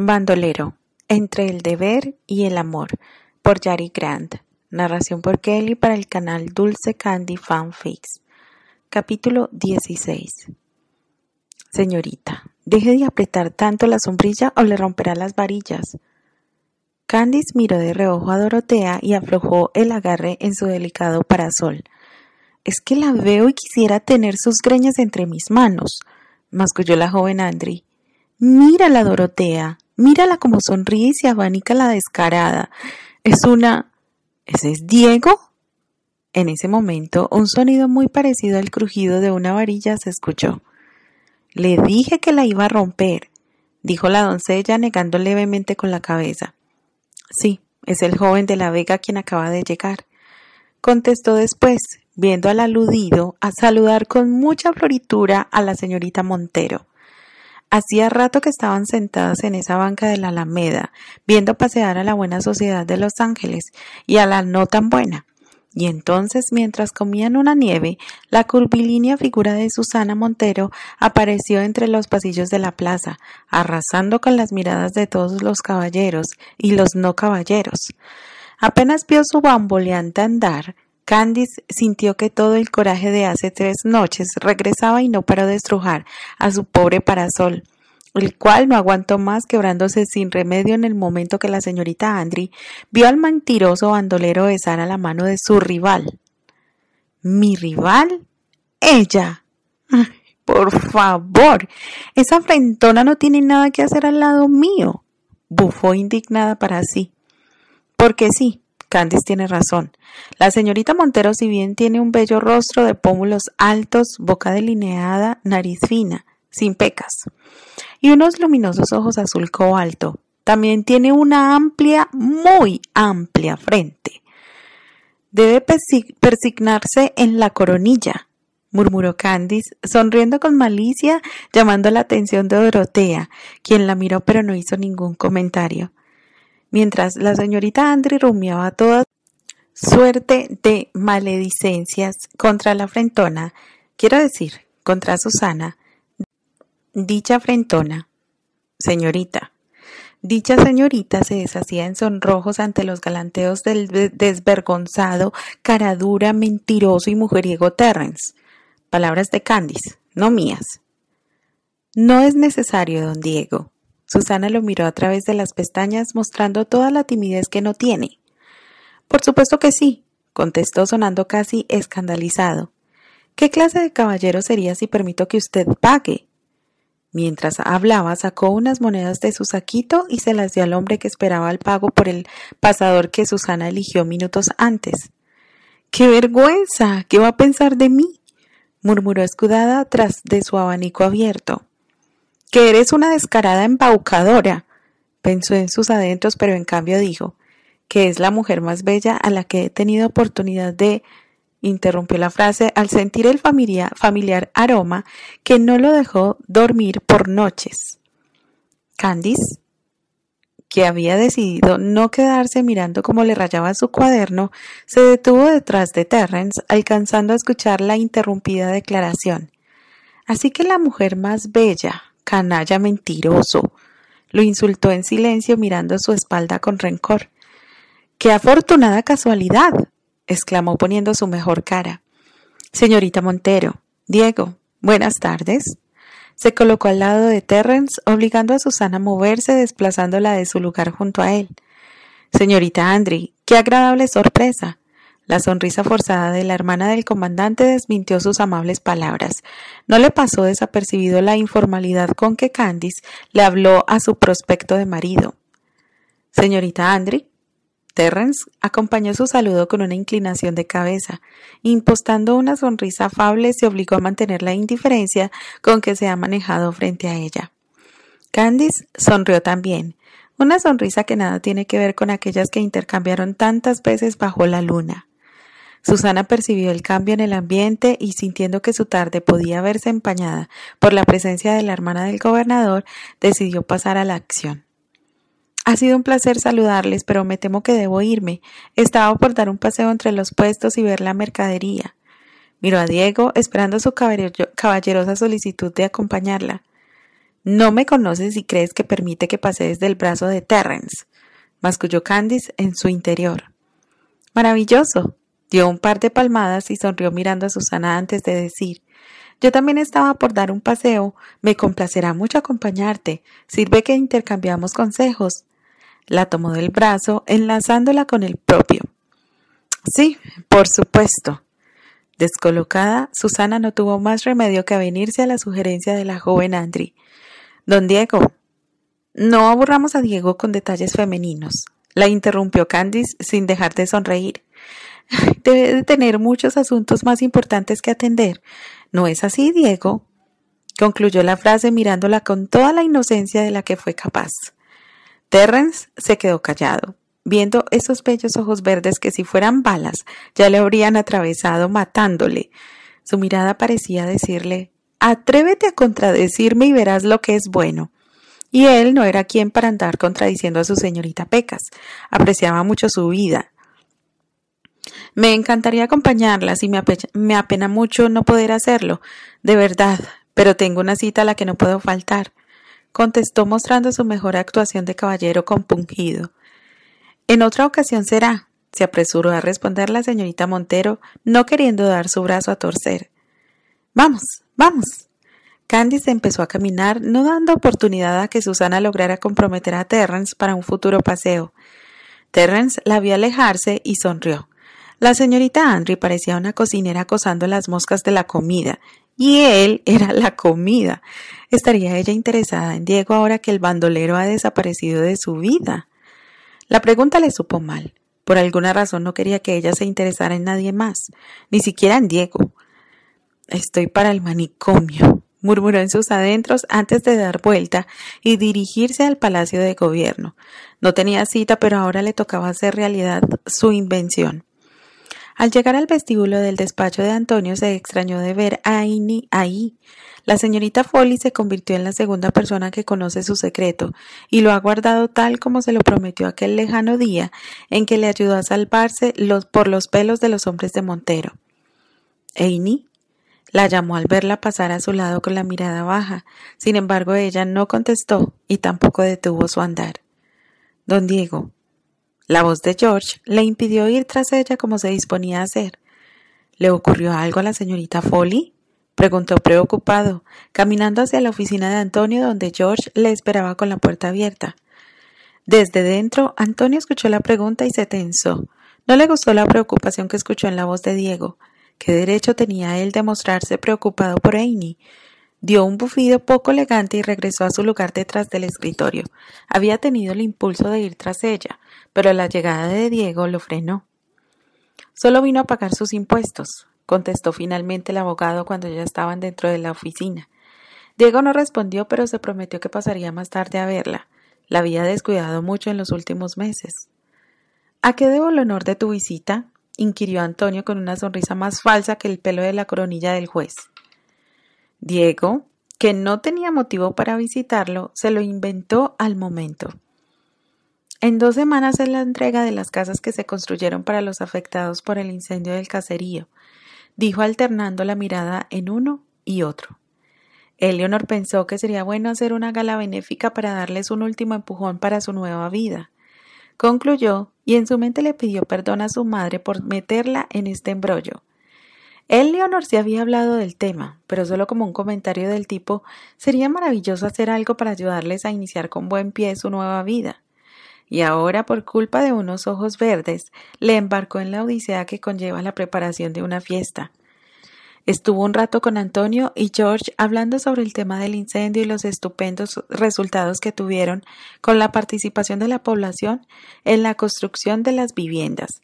Bandolero. Entre el deber y el amor. Por Yari Grant. Narración por Kelly para el canal Dulce Candy Fanfics. Capítulo 16. Señorita, deje de apretar tanto la sombrilla o le romperá las varillas. Candice miró de reojo a Dorotea y aflojó el agarre en su delicado parasol. Es que la veo y quisiera tener sus greñas entre mis manos, masculló la joven Andri. Mírala, Dorotea, Mírala como sonríe y se abanica la descarada. Es una... ¿Ese es Diego? En ese momento, un sonido muy parecido al crujido de una varilla se escuchó. Le dije que la iba a romper, dijo la doncella negando levemente con la cabeza. Sí, es el joven de la Vega quien acaba de llegar, contestó después, viendo al aludido a saludar con mucha floritura a la señorita Montero. Hacía rato que estaban sentadas en esa banca de la Alameda, viendo pasear a la buena sociedad de Los Ángeles y a la no tan buena. Y entonces, mientras comían una nieve, la curvilínea figura de Susana Montero apareció entre los pasillos de la plaza, arrasando con las miradas de todos los caballeros y los no caballeros. Apenas vio su bamboleante andar, Candice sintió que todo el coraje de hace tres noches regresaba y no paró de estrujar a su pobre parasol, el cual no aguantó más quebrándose sin remedio en el momento que la señorita Andry vio al mentiroso bandolero besar a la mano de su rival. ¿Mi rival? Ella. Por favor, esa frentona no tiene nada que hacer al lado mío, bufó indignada para sí. Porque sí, Candice tiene razón. La señorita Montero, si bien tiene un bello rostro de pómulos altos, boca delineada, nariz fina, sin pecas, y unos luminosos ojos azul cobalto, también tiene una amplia, muy amplia frente. Debe persignarse en la coronilla, murmuró Candice, sonriendo con malicia, llamando la atención de Dorotea, quien la miró pero no hizo ningún comentario mientras la señorita Andri rumiaba toda suerte de maledicencias contra la frentona, quiero decir, contra Susana, dicha frentona, señorita. Dicha señorita se deshacía en sonrojos ante los galanteos del desvergonzado, caradura, mentiroso y mujeriego Terrence. Palabras de Candice, no mías. No es necesario, don Diego, Susana lo miró a través de las pestañas mostrando toda la timidez que no tiene. Por supuesto que sí, contestó sonando casi escandalizado. ¿Qué clase de caballero sería si permito que usted pague? Mientras hablaba, sacó unas monedas de su saquito y se las dio al hombre que esperaba el pago por el pasador que Susana eligió minutos antes. ¡Qué vergüenza! ¿Qué va a pensar de mí? murmuró escudada tras de su abanico abierto que eres una descarada embaucadora, pensó en sus adentros, pero en cambio dijo, que es la mujer más bella a la que he tenido oportunidad de interrumpió la frase al sentir el familiar aroma que no lo dejó dormir por noches. Candice, que había decidido no quedarse mirando cómo le rayaba su cuaderno, se detuvo detrás de Terrence, alcanzando a escuchar la interrumpida declaración. Así que la mujer más bella, Canalla mentiroso. Lo insultó en silencio mirando su espalda con rencor. ¡Qué afortunada casualidad! exclamó poniendo su mejor cara. Señorita Montero, Diego, buenas tardes. Se colocó al lado de Terrence, obligando a Susana a moverse, desplazándola de su lugar junto a él. Señorita Andri, qué agradable sorpresa. La sonrisa forzada de la hermana del comandante desmintió sus amables palabras. No le pasó desapercibido la informalidad con que Candice le habló a su prospecto de marido. Señorita Andri, Terrence acompañó su saludo con una inclinación de cabeza, impostando una sonrisa afable se obligó a mantener la indiferencia con que se ha manejado frente a ella. Candice sonrió también, una sonrisa que nada tiene que ver con aquellas que intercambiaron tantas veces bajo la luna. Susana percibió el cambio en el ambiente y sintiendo que su tarde podía verse empañada por la presencia de la hermana del gobernador, decidió pasar a la acción. Ha sido un placer saludarles, pero me temo que debo irme. Estaba por dar un paseo entre los puestos y ver la mercadería. Miró a Diego, esperando su caballerosa solicitud de acompañarla. No me conoces y crees que permite que pase desde el brazo de Terrence, masculló Candice en su interior. Maravilloso, Dio un par de palmadas y sonrió mirando a Susana antes de decir Yo también estaba por dar un paseo. Me complacerá mucho acompañarte. Sirve que intercambiamos consejos. La tomó del brazo, enlazándola con el propio. Sí, por supuesto. Descolocada, Susana no tuvo más remedio que venirse a la sugerencia de la joven Andri. Don Diego. No aburramos a Diego con detalles femeninos, la interrumpió Candice sin dejar de sonreír. debe de tener muchos asuntos más importantes que atender. ¿No es así, Diego? concluyó la frase mirándola con toda la inocencia de la que fue capaz. Terrence se quedó callado, viendo esos bellos ojos verdes que si fueran balas ya le habrían atravesado matándole. Su mirada parecía decirle Atrévete a contradecirme y verás lo que es bueno. Y él no era quien para andar contradiciendo a su señorita Pecas. Apreciaba mucho su vida, me encantaría acompañarlas y me, apena mucho no poder hacerlo, de verdad, pero tengo una cita a la que no puedo faltar, contestó mostrando su mejor actuación de caballero compungido. En otra ocasión será, se apresuró a responder la señorita Montero, no queriendo dar su brazo a torcer. Vamos, vamos. Candice empezó a caminar, no dando oportunidad a que Susana lograra comprometer a Terrence para un futuro paseo. Terrence la vio alejarse y sonrió. La señorita Andry parecía una cocinera acosando las moscas de la comida, y él era la comida. ¿Estaría ella interesada en Diego ahora que el bandolero ha desaparecido de su vida? La pregunta le supo mal. Por alguna razón no quería que ella se interesara en nadie más, ni siquiera en Diego. Estoy para el manicomio, murmuró en sus adentros antes de dar vuelta y dirigirse al Palacio de Gobierno. No tenía cita, pero ahora le tocaba hacer realidad su invención. Al llegar al vestíbulo del despacho de Antonio se extrañó de ver a Ini ahí. La señorita Foley se convirtió en la segunda persona que conoce su secreto y lo ha guardado tal como se lo prometió aquel lejano día en que le ayudó a salvarse por los pelos de los hombres de Montero. Eini la llamó al verla pasar a su lado con la mirada baja. Sin embargo, ella no contestó y tampoco detuvo su andar. Don Diego, la voz de George le impidió ir tras ella como se disponía a hacer. ¿Le ocurrió algo a la señorita Foley? preguntó preocupado, caminando hacia la oficina de Antonio donde George le esperaba con la puerta abierta. Desde dentro, Antonio escuchó la pregunta y se tensó. No le gustó la preocupación que escuchó en la voz de Diego. ¿Qué derecho tenía él de mostrarse preocupado por Amy? Dio un bufido poco elegante y regresó a su lugar detrás del escritorio. Había tenido el impulso de ir tras ella, pero la llegada de Diego lo frenó. Solo vino a pagar sus impuestos, contestó finalmente el abogado cuando ya estaban dentro de la oficina. Diego no respondió, pero se prometió que pasaría más tarde a verla. La había descuidado mucho en los últimos meses. ¿A qué debo el honor de tu visita? inquirió Antonio con una sonrisa más falsa que el pelo de la coronilla del juez. Diego, que no tenía motivo para visitarlo, se lo inventó al momento. En dos semanas es la entrega de las casas que se construyeron para los afectados por el incendio del caserío, dijo alternando la mirada en uno y otro. Eleonor pensó que sería bueno hacer una gala benéfica para darles un último empujón para su nueva vida. Concluyó y en su mente le pidió perdón a su madre por meterla en este embrollo. Leonor se había hablado del tema, pero solo como un comentario del tipo sería maravilloso hacer algo para ayudarles a iniciar con buen pie su nueva vida. Y ahora, por culpa de unos ojos verdes, le embarcó en la odisea que conlleva la preparación de una fiesta. Estuvo un rato con Antonio y George hablando sobre el tema del incendio y los estupendos resultados que tuvieron con la participación de la población en la construcción de las viviendas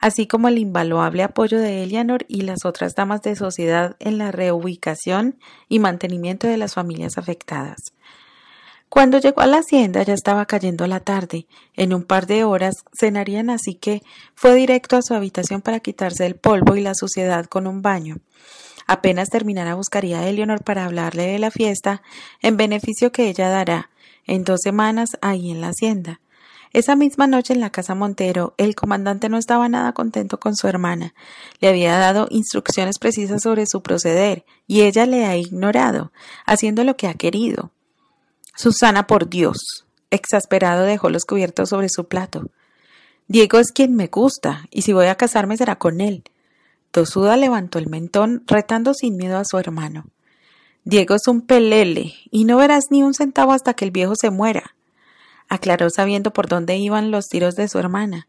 así como el invaluable apoyo de Eleanor y las otras damas de sociedad en la reubicación y mantenimiento de las familias afectadas. Cuando llegó a la hacienda ya estaba cayendo la tarde. En un par de horas cenarían así que fue directo a su habitación para quitarse el polvo y la suciedad con un baño. Apenas terminara buscaría a Eleanor para hablarle de la fiesta en beneficio que ella dará en dos semanas ahí en la hacienda. Esa misma noche en la casa Montero, el comandante no estaba nada contento con su hermana. Le había dado instrucciones precisas sobre su proceder, y ella le ha ignorado, haciendo lo que ha querido. Susana, por Dios. Exasperado dejó los cubiertos sobre su plato. Diego es quien me gusta, y si voy a casarme será con él. Tosuda levantó el mentón, retando sin miedo a su hermano. Diego es un pelele, y no verás ni un centavo hasta que el viejo se muera aclaró sabiendo por dónde iban los tiros de su hermana.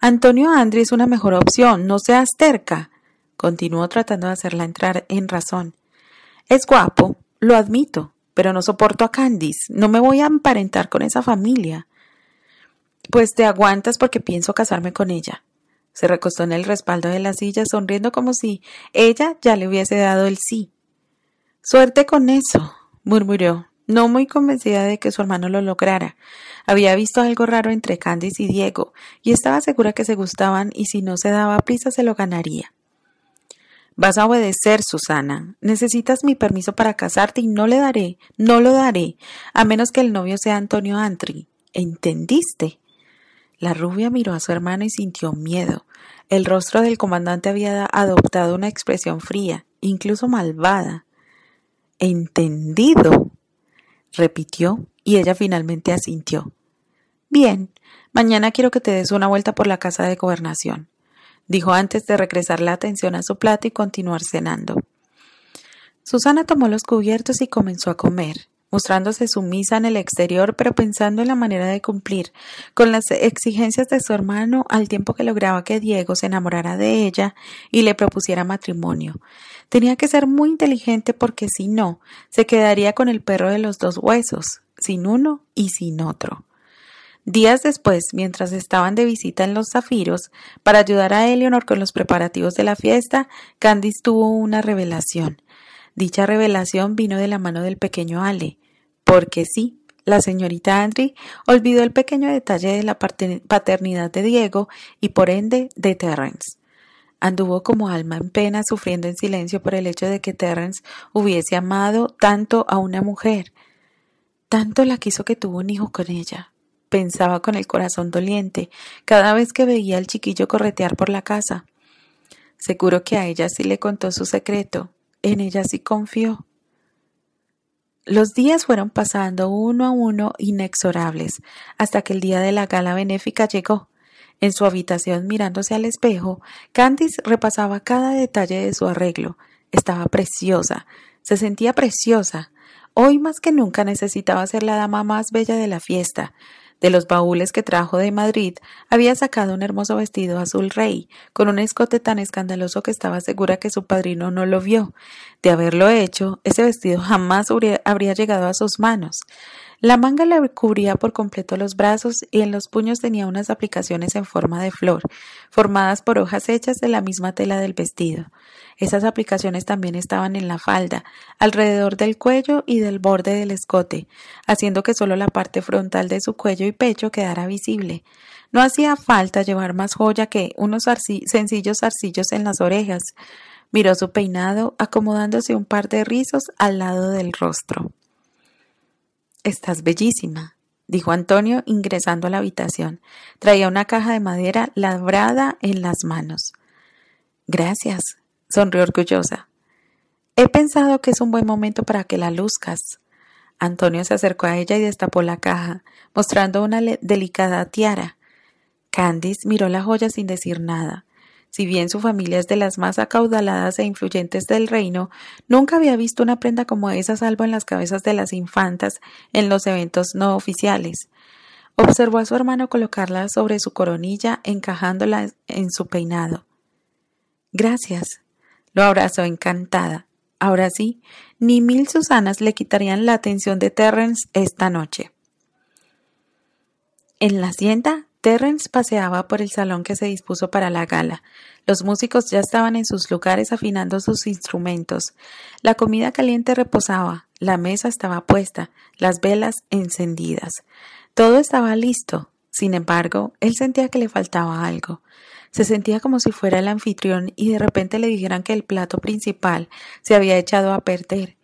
Antonio Andri es una mejor opción, no seas terca, continuó tratando de hacerla entrar en razón. Es guapo, lo admito, pero no soporto a Candice, no me voy a emparentar con esa familia. Pues te aguantas porque pienso casarme con ella. Se recostó en el respaldo de la silla, sonriendo como si ella ya le hubiese dado el sí. Suerte con eso, murmuró, no muy convencida de que su hermano lo lograra. Había visto algo raro entre Candice y Diego, y estaba segura que se gustaban y si no se daba prisa se lo ganaría. Vas a obedecer, Susana. Necesitas mi permiso para casarte y no le daré, no lo daré, a menos que el novio sea Antonio Antri. ¿Entendiste? La rubia miró a su hermano y sintió miedo. El rostro del comandante había adoptado una expresión fría, incluso malvada. Entendido, repitió, y ella finalmente asintió. Bien, mañana quiero que te des una vuelta por la casa de gobernación, dijo antes de regresar la atención a su plato y continuar cenando. Susana tomó los cubiertos y comenzó a comer mostrándose sumisa en el exterior, pero pensando en la manera de cumplir con las exigencias de su hermano al tiempo que lograba que Diego se enamorara de ella y le propusiera matrimonio. Tenía que ser muy inteligente porque si no, se quedaría con el perro de los dos huesos, sin uno y sin otro. Días después, mientras estaban de visita en los zafiros, para ayudar a Eleonor con los preparativos de la fiesta, Candice tuvo una revelación. Dicha revelación vino de la mano del pequeño Ale, porque sí, la señorita Andri olvidó el pequeño detalle de la paternidad de Diego y por ende de Terrence. Anduvo como alma en pena sufriendo en silencio por el hecho de que Terrence hubiese amado tanto a una mujer. Tanto la quiso que tuvo un hijo con ella. Pensaba con el corazón doliente cada vez que veía al chiquillo corretear por la casa. Seguro que a ella sí le contó su secreto, en ella sí confió. Los días fueron pasando uno a uno inexorables, hasta que el día de la gala benéfica llegó. En su habitación, mirándose al espejo, Candice repasaba cada detalle de su arreglo. Estaba preciosa, se sentía preciosa. Hoy más que nunca necesitaba ser la dama más bella de la fiesta. De los baúles que trajo de Madrid había sacado un hermoso vestido azul rey, con un escote tan escandaloso que estaba segura que su padrino no lo vio. De haberlo hecho, ese vestido jamás habría llegado a sus manos. La manga le cubría por completo los brazos y en los puños tenía unas aplicaciones en forma de flor, formadas por hojas hechas de la misma tela del vestido. Esas aplicaciones también estaban en la falda, alrededor del cuello y del borde del escote, haciendo que solo la parte frontal de su cuello y pecho quedara visible. No hacía falta llevar más joya que unos sencillos arcillos en las orejas. Miró su peinado, acomodándose un par de rizos al lado del rostro. Estás bellísima, dijo Antonio ingresando a la habitación. Traía una caja de madera labrada en las manos. Gracias, sonrió orgullosa. He pensado que es un buen momento para que la luzcas. Antonio se acercó a ella y destapó la caja, mostrando una delicada tiara. Candice miró la joya sin decir nada. Si bien su familia es de las más acaudaladas e influyentes del reino, nunca había visto una prenda como esa salvo en las cabezas de las infantas en los eventos no oficiales. Observó a su hermano colocarla sobre su coronilla, encajándola en su peinado. Gracias. Lo abrazó encantada. Ahora sí, ni mil Susanas le quitarían la atención de Terrence esta noche. En la hacienda Terrence paseaba por el salón que se dispuso para la gala. Los músicos ya estaban en sus lugares afinando sus instrumentos. La comida caliente reposaba, la mesa estaba puesta, las velas encendidas. Todo estaba listo. Sin embargo, él sentía que le faltaba algo. Se sentía como si fuera el anfitrión y de repente le dijeran que el plato principal se había echado a perder.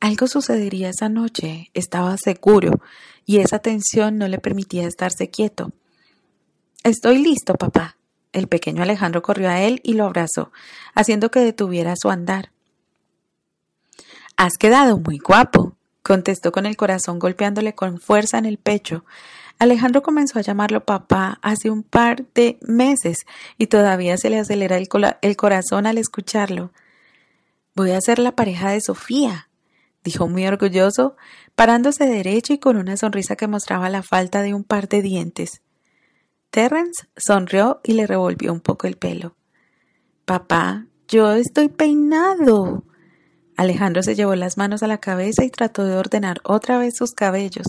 Algo sucedería esa noche, estaba seguro, y esa tensión no le permitía estarse quieto. Estoy listo, papá. El pequeño Alejandro corrió a él y lo abrazó, haciendo que detuviera su andar. Has quedado muy guapo, contestó con el corazón golpeándole con fuerza en el pecho. Alejandro comenzó a llamarlo papá hace un par de meses y todavía se le acelera el, corazón al escucharlo. Voy a ser la pareja de Sofía, dijo muy orgulloso, parándose derecho y con una sonrisa que mostraba la falta de un par de dientes. Terrence sonrió y le revolvió un poco el pelo. Papá, yo estoy peinado. Alejandro se llevó las manos a la cabeza y trató de ordenar otra vez sus cabellos.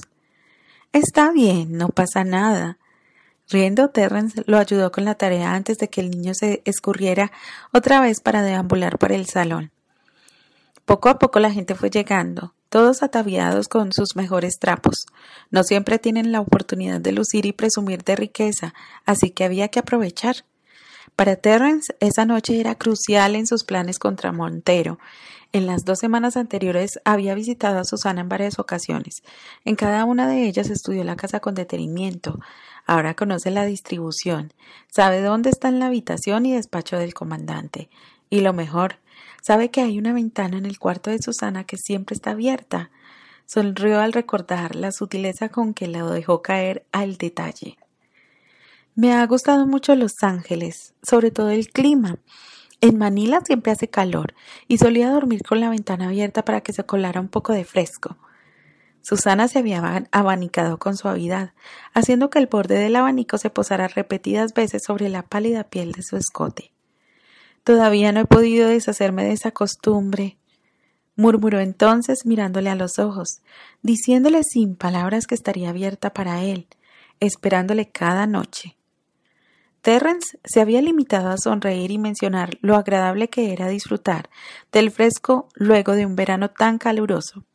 Está bien, no pasa nada. Riendo, Terrence lo ayudó con la tarea antes de que el niño se escurriera otra vez para deambular por el salón. Poco a poco la gente fue llegando todos ataviados con sus mejores trapos. No siempre tienen la oportunidad de lucir y presumir de riqueza, así que había que aprovechar. Para Terrence, esa noche era crucial en sus planes contra Montero. En las dos semanas anteriores había visitado a Susana en varias ocasiones. En cada una de ellas estudió la casa con detenimiento. Ahora conoce la distribución, sabe dónde está la habitación y despacho del comandante. Y lo mejor, Sabe que hay una ventana en el cuarto de Susana que siempre está abierta. Sonrió al recordar la sutileza con que la dejó caer al detalle. Me ha gustado mucho Los Ángeles, sobre todo el clima. En Manila siempre hace calor y solía dormir con la ventana abierta para que se colara un poco de fresco. Susana se había abanicado con suavidad, haciendo que el borde del abanico se posara repetidas veces sobre la pálida piel de su escote. Todavía no he podido deshacerme de esa costumbre. murmuró entonces mirándole a los ojos, diciéndole sin palabras que estaría abierta para él, esperándole cada noche. Terrence se había limitado a sonreír y mencionar lo agradable que era disfrutar del fresco luego de un verano tan caluroso.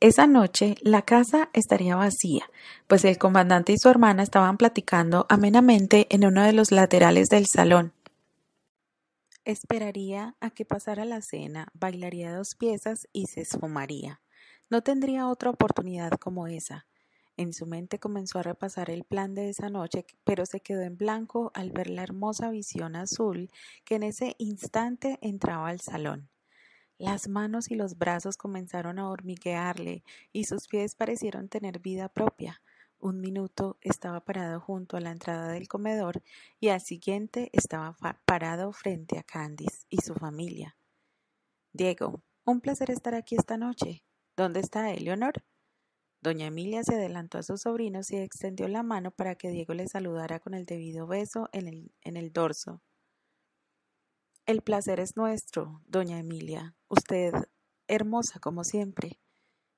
Esa noche la casa estaría vacía, pues el comandante y su hermana estaban platicando amenamente en uno de los laterales del salón, Esperaría a que pasara la cena, bailaría dos piezas y se esfumaría. No tendría otra oportunidad como esa. En su mente comenzó a repasar el plan de esa noche, pero se quedó en blanco al ver la hermosa visión azul que en ese instante entraba al salón. Las manos y los brazos comenzaron a hormiguearle y sus pies parecieron tener vida propia. Un minuto estaba parado junto a la entrada del comedor y al siguiente estaba parado frente a Candice y su familia. Diego, un placer estar aquí esta noche. ¿Dónde está Eleonor? Doña Emilia se adelantó a sus sobrinos y extendió la mano para que Diego le saludara con el debido beso en el, en el dorso. El placer es nuestro, doña Emilia. Usted, hermosa como siempre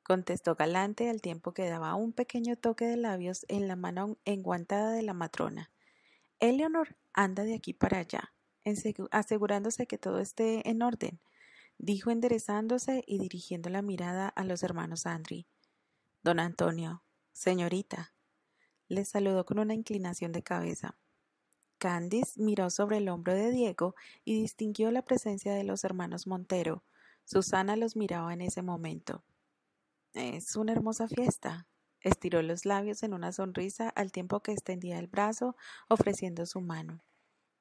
contestó galante al tiempo que daba un pequeño toque de labios en la mano enguantada de la matrona. Eleonor anda de aquí para allá, asegurándose que todo esté en orden, dijo enderezándose y dirigiendo la mirada a los hermanos Andri. Don Antonio, señorita, les saludó con una inclinación de cabeza. Candice miró sobre el hombro de Diego y distinguió la presencia de los hermanos Montero. Susana los miraba en ese momento. Es una hermosa fiesta. Estiró los labios en una sonrisa al tiempo que extendía el brazo ofreciendo su mano.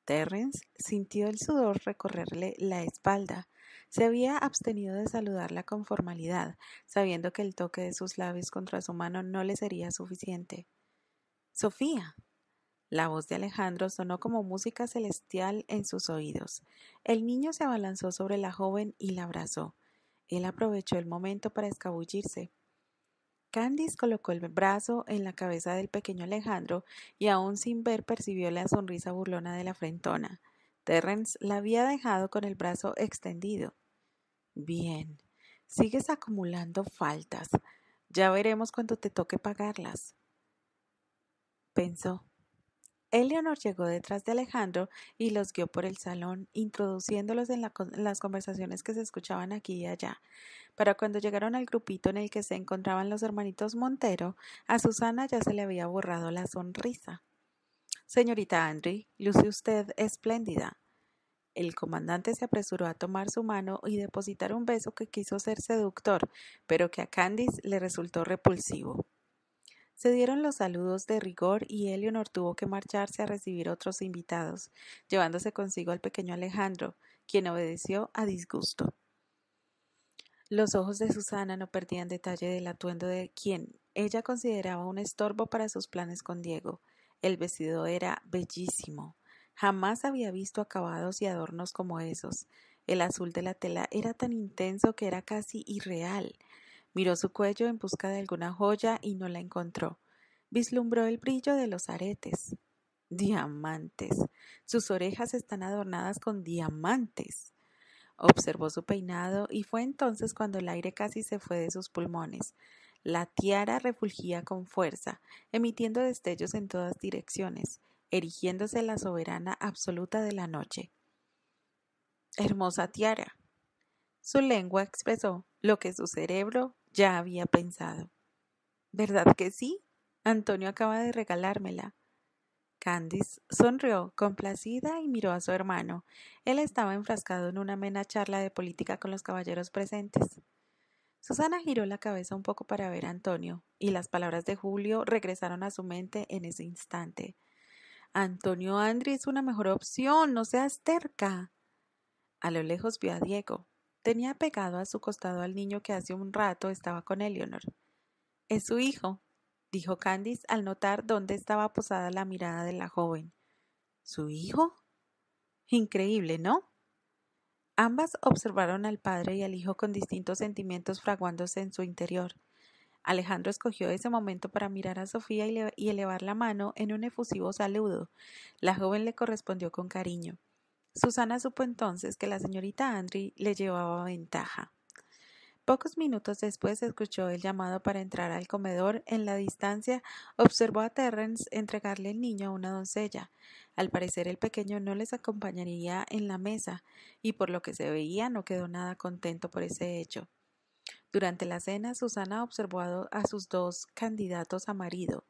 Terrence sintió el sudor recorrerle la espalda. Se había abstenido de saludarla con formalidad, sabiendo que el toque de sus labios contra su mano no le sería suficiente. Sofía. La voz de Alejandro sonó como música celestial en sus oídos. El niño se abalanzó sobre la joven y la abrazó. Él aprovechó el momento para escabullirse. Candice colocó el brazo en la cabeza del pequeño Alejandro y aún sin ver percibió la sonrisa burlona de la frentona. Terrence la había dejado con el brazo extendido. Bien, sigues acumulando faltas. Ya veremos cuándo te toque pagarlas. Pensó. Eleanor llegó detrás de Alejandro y los guió por el salón, introduciéndolos en, las conversaciones que se escuchaban aquí y allá. Pero cuando llegaron al grupito en el que se encontraban los hermanitos Montero, a Susana ya se le había borrado la sonrisa. Señorita Andry, luce usted espléndida. El comandante se apresuró a tomar su mano y depositar un beso que quiso ser seductor, pero que a Candice le resultó repulsivo. Se dieron los saludos de rigor y Eleanor tuvo que marcharse a recibir otros invitados, llevándose consigo al pequeño Alejandro, quien obedeció a disgusto. Los ojos de Susana no perdían detalle del atuendo de quien ella consideraba un estorbo para sus planes con Diego. El vestido era bellísimo. Jamás había visto acabados y adornos como esos. El azul de la tela era tan intenso que era casi irreal. Miró su cuello en busca de alguna joya y no la encontró. Vislumbró el brillo de los aretes. Diamantes. Sus orejas están adornadas con diamantes. Observó su peinado y fue entonces cuando el aire casi se fue de sus pulmones. La tiara refulgía con fuerza, emitiendo destellos en todas direcciones, erigiéndose la soberana absoluta de la noche. Hermosa tiara. Su lengua expresó lo que su cerebro ya había pensado. ¿Verdad que sí? Antonio acaba de regalármela. Candice sonrió, complacida, y miró a su hermano. Él estaba enfrascado en una amena charla de política con los caballeros presentes. Susana giró la cabeza un poco para ver a Antonio, y las palabras de Julio regresaron a su mente en ese instante. Antonio Andri es una mejor opción, no seas terca. A lo lejos vio a Diego, Tenía pegado a su costado al niño que hace un rato estaba con Eleanor. Es su hijo, dijo Candice al notar dónde estaba posada la mirada de la joven. ¿Su hijo? Increíble, ¿no? Ambas observaron al padre y al hijo con distintos sentimientos fraguándose en su interior. Alejandro escogió ese momento para mirar a Sofía y elevar la mano en un efusivo saludo. La joven le correspondió con cariño. Susana supo entonces que la señorita Andry le llevaba ventaja. Pocos minutos después escuchó el llamado para entrar al comedor. En la distancia observó a Terrence entregarle el niño a una doncella. Al parecer el pequeño no les acompañaría en la mesa, y por lo que se veía no quedó nada contento por ese hecho. Durante la cena, Susana observó a sus dos candidatos a marido.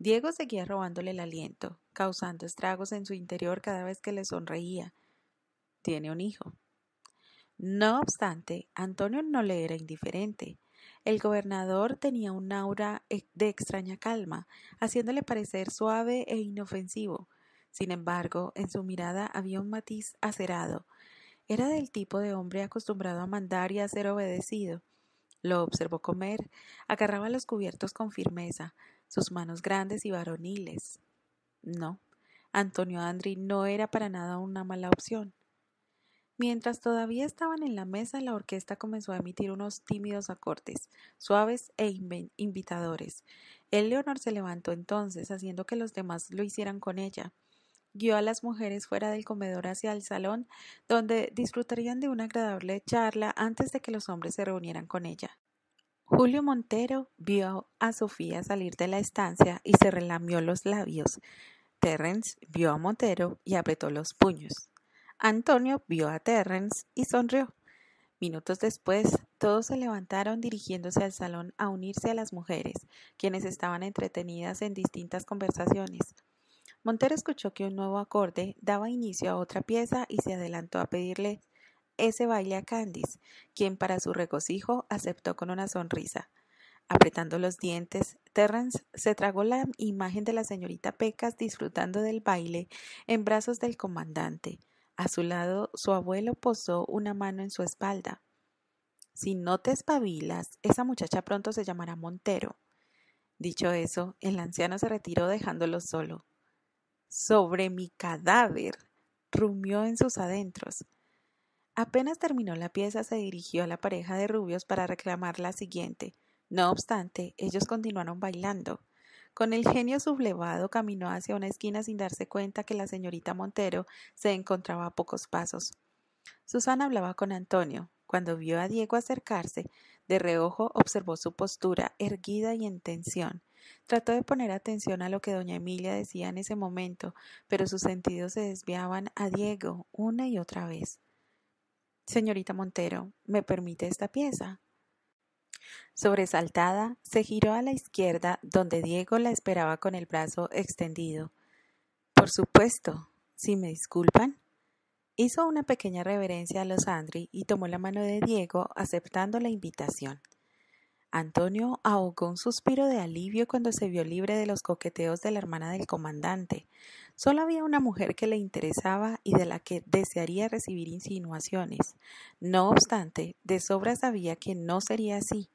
Diego seguía robándole el aliento, causando estragos en su interior cada vez que le sonreía. Tiene un hijo. No obstante, Antonio no le era indiferente. El gobernador tenía un aura eh, de extraña calma, haciéndole parecer suave e inofensivo. Sin embargo, en su mirada había un matiz acerado. Era del tipo de hombre acostumbrado a mandar y a ser obedecido. Lo observó comer, agarraba los cubiertos con firmeza, sus manos grandes y varoniles. No, Antonio Andri no era para nada una mala opción. Mientras todavía estaban en la mesa, la orquesta comenzó a emitir unos tímidos acordes, suaves e invitadores. Leonor se levantó entonces, haciendo que los demás lo hicieran con ella. Guió a las mujeres fuera del comedor hacia el salón, donde disfrutarían de una agradable charla antes de que los hombres se reunieran con ella. Julio Montero vio a Sofía salir de la estancia y se relamió los labios. Terrence vio a Montero y apretó los puños. Antonio vio a Terrence y sonrió. Minutos después, todos se levantaron dirigiéndose al salón a unirse a las mujeres, quienes estaban entretenidas en distintas conversaciones. Montero escuchó que un nuevo acorde daba inicio a otra pieza y se adelantó a pedirle ese baile a Candice, quien para su regocijo aceptó con una sonrisa. Apretando los dientes, Terrence se tragó la imagen de la señorita Pecas disfrutando del baile en brazos del comandante. A su lado, su abuelo posó una mano en su espalda. Si no te espabilas, esa muchacha pronto se llamará Montero. Dicho eso, el anciano se retiró dejándolo solo. Sobre mi cadáver, rumió en sus adentros. Apenas terminó la pieza, se dirigió a la pareja de rubios para reclamar la siguiente. No obstante, ellos continuaron bailando. Con el genio sublevado caminó hacia una esquina sin darse cuenta que la señorita Montero se encontraba a pocos pasos. Susana hablaba con Antonio. Cuando vio a Diego acercarse, de reojo observó su postura, erguida y en tensión. Trató de poner atención a lo que doña Emilia decía en ese momento, pero sus sentidos se desviaban a Diego una y otra vez. Señorita Montero, ¿me permite esta pieza? Sobresaltada, se giró a la izquierda, donde Diego la esperaba con el brazo extendido. Por supuesto, si me disculpan. Hizo una pequeña reverencia a los Andri y tomó la mano de Diego, aceptando la invitación. Antonio ahogó un suspiro de alivio cuando se vio libre de los coqueteos de la hermana del comandante. Solo había una mujer que le interesaba y de la que desearía recibir insinuaciones. No obstante, de sobra sabía que no sería así.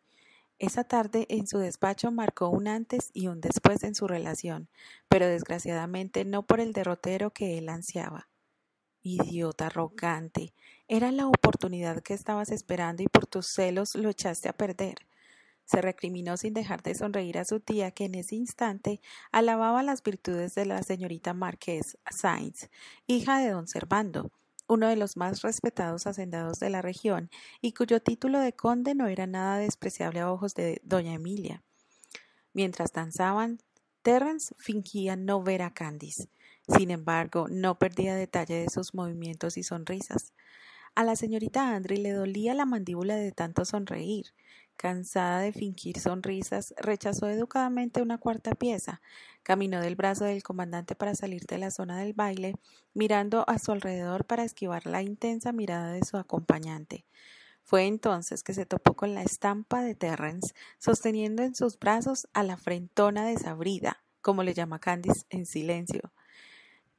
Esa tarde en su despacho marcó un antes y un después en su relación, pero desgraciadamente no por el derrotero que él ansiaba. Idiota arrogante. Era la oportunidad que estabas esperando y por tus celos lo echaste a perder se recriminó sin dejar de sonreír a su tía, que en ese instante alababa las virtudes de la señorita Marqués Sainz, hija de don Servando, uno de los más respetados hacendados de la región, y cuyo título de conde no era nada despreciable a ojos de doña Emilia. Mientras danzaban, Terrence fingía no ver a Candice. Sin embargo, no perdía detalle de sus movimientos y sonrisas. A la señorita Andry le dolía la mandíbula de tanto sonreír, Cansada de fingir sonrisas, rechazó educadamente una cuarta pieza. Caminó del brazo del comandante para salir de la zona del baile, mirando a su alrededor para esquivar la intensa mirada de su acompañante. Fue entonces que se topó con la estampa de Terrence, sosteniendo en sus brazos a la frentona desabrida, como le llama Candice en silencio.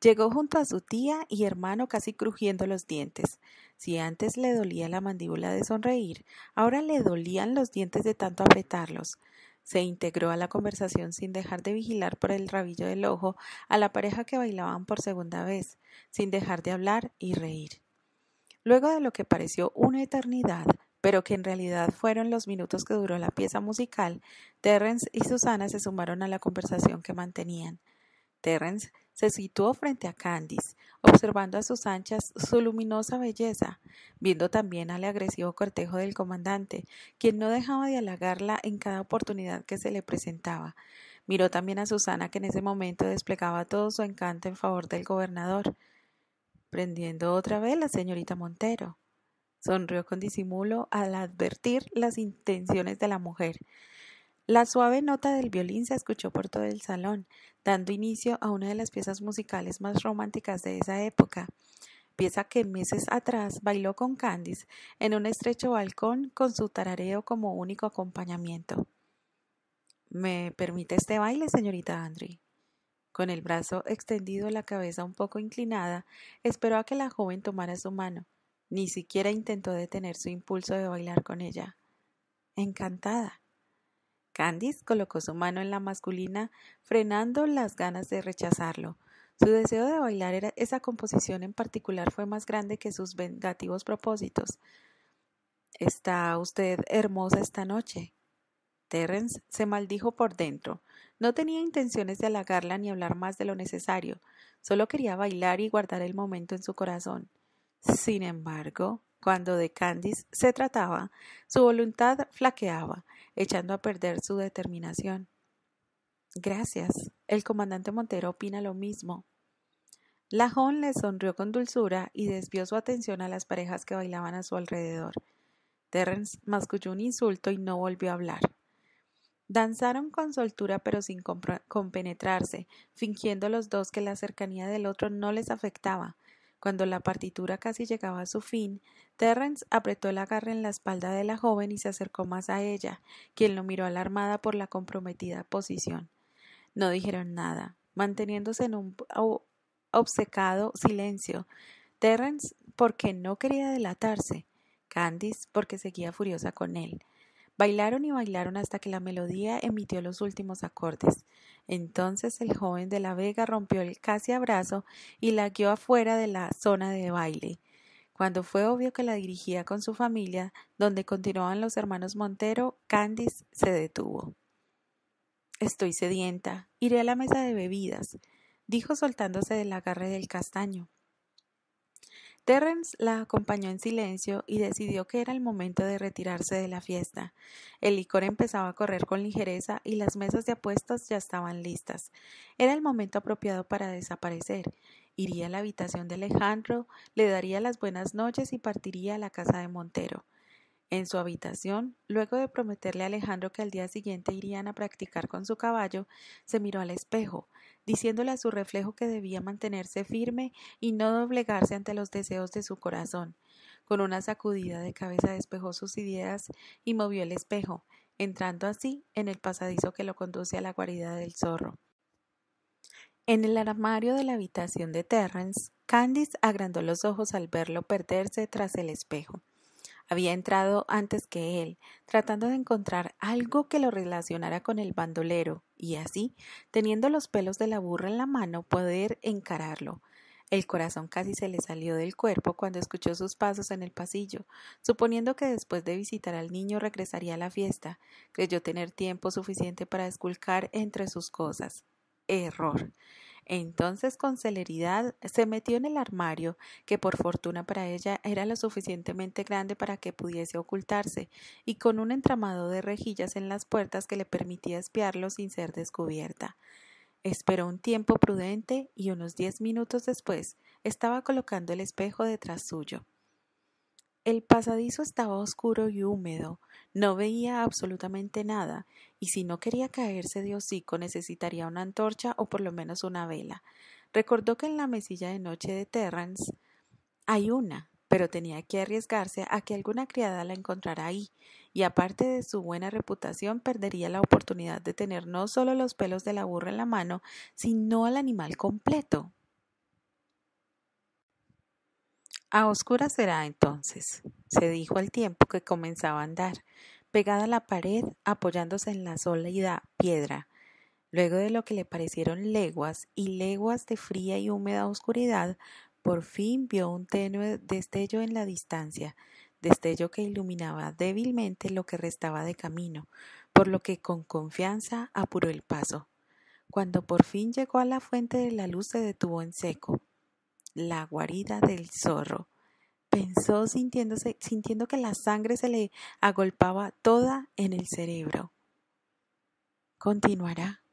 Llegó junto a su tía y hermano casi crujiendo los dientes. Si antes le dolía la mandíbula de sonreír, ahora le dolían los dientes de tanto apretarlos. Se integró a la conversación sin dejar de vigilar por el rabillo del ojo a la pareja que bailaban por segunda vez, sin dejar de hablar y reír. Luego de lo que pareció una eternidad, pero que en realidad fueron los minutos que duró la pieza musical, Terrence y Susana se sumaron a la conversación que mantenían. Terrence se situó frente a Candice, observando a sus anchas su luminosa belleza, viendo también al agresivo cortejo del comandante, quien no dejaba de halagarla en cada oportunidad que se le presentaba. Miró también a Susana, que en ese momento desplegaba todo su encanto en favor del gobernador. Prendiendo otra vez la señorita Montero. Sonrió con disimulo al advertir las intenciones de la mujer. La suave nota del violín se escuchó por todo el salón, dando inicio a una de las piezas musicales más románticas de esa época, pieza que meses atrás bailó con Candice en un estrecho balcón con su tarareo como único acompañamiento. ¿Me permite este baile, señorita Andry? Con el brazo extendido, la cabeza un poco inclinada, esperó a que la joven tomara su mano. Ni siquiera intentó detener su impulso de bailar con ella. Encantada, Candice colocó su mano en la masculina, frenando las ganas de rechazarlo. Su deseo de bailar era esa composición en particular fue más grande que sus vengativos propósitos. Está usted hermosa esta noche. Terence se maldijo por dentro. No tenía intenciones de halagarla ni hablar más de lo necesario. Solo quería bailar y guardar el momento en su corazón. Sin embargo, cuando de Candice se trataba, su voluntad flaqueaba, echando a perder su determinación. Gracias. El comandante Montero opina lo mismo. Lajón le sonrió con dulzura y desvió su atención a las parejas que bailaban a su alrededor. Terrence masculló un insulto y no volvió a hablar. Danzaron con soltura pero sin compenetrarse, fingiendo los dos que la cercanía del otro no les afectaba, cuando la partitura casi llegaba a su fin, Terrence apretó el agarre en la espalda de la joven y se acercó más a ella, quien lo miró alarmada por la comprometida posición. No dijeron nada, manteniéndose en un obcecado silencio. Terrence porque no quería delatarse, Candice porque seguía furiosa con él. Bailaron y bailaron hasta que la melodía emitió los últimos acordes. Entonces el joven de la Vega rompió el casi abrazo y la guió afuera de la zona de baile. Cuando fue obvio que la dirigía con su familia, donde continuaban los hermanos Montero, Candice se detuvo. Estoy sedienta. Iré a la mesa de bebidas, dijo soltándose del agarre del castaño. Terrence la acompañó en silencio y decidió que era el momento de retirarse de la fiesta. El licor empezaba a correr con ligereza y las mesas de apuestas ya estaban listas. Era el momento apropiado para desaparecer. Iría a la habitación de Alejandro, le daría las buenas noches y partiría a la casa de Montero en su habitación, luego de prometerle a Alejandro que al día siguiente irían a practicar con su caballo, se miró al espejo, diciéndole a su reflejo que debía mantenerse firme y no doblegarse ante los deseos de su corazón. Con una sacudida de cabeza despejó sus ideas y movió el espejo, entrando así en el pasadizo que lo conduce a la guarida del zorro. En el armario de la habitación de Terrence, Candice agrandó los ojos al verlo perderse tras el espejo. Había entrado antes que él, tratando de encontrar algo que lo relacionara con el bandolero, y así, teniendo los pelos de la burra en la mano, poder encararlo. El corazón casi se le salió del cuerpo cuando escuchó sus pasos en el pasillo, suponiendo que después de visitar al niño regresaría a la fiesta. Creyó tener tiempo suficiente para esculcar entre sus cosas. Error. Entonces con celeridad se metió en el armario, que por fortuna para ella era lo suficientemente grande para que pudiese ocultarse, y con un entramado de rejillas en las puertas que le permitía espiarlo sin ser descubierta. Esperó un tiempo prudente y unos diez minutos después estaba colocando el espejo detrás suyo. El pasadizo estaba oscuro y húmedo, no veía absolutamente nada, y si no quería caerse de hocico necesitaría una antorcha o por lo menos una vela. Recordó que en la mesilla de noche de Terrance hay una, pero tenía que arriesgarse a que alguna criada la encontrara ahí, y aparte de su buena reputación perdería la oportunidad de tener no solo los pelos de la burra en la mano, sino al animal completo. A oscuras será entonces, se dijo al tiempo que comenzaba a andar, pegada a la pared, apoyándose en la sólida piedra. Luego de lo que le parecieron leguas y leguas de fría y húmeda oscuridad, por fin vio un tenue destello en la distancia, destello que iluminaba débilmente lo que restaba de camino, por lo que con confianza apuró el paso. Cuando por fin llegó a la fuente de la luz se detuvo en seco, la guarida del zorro. Pensó sintiéndose, sintiendo que la sangre se le agolpaba toda en el cerebro. Continuará.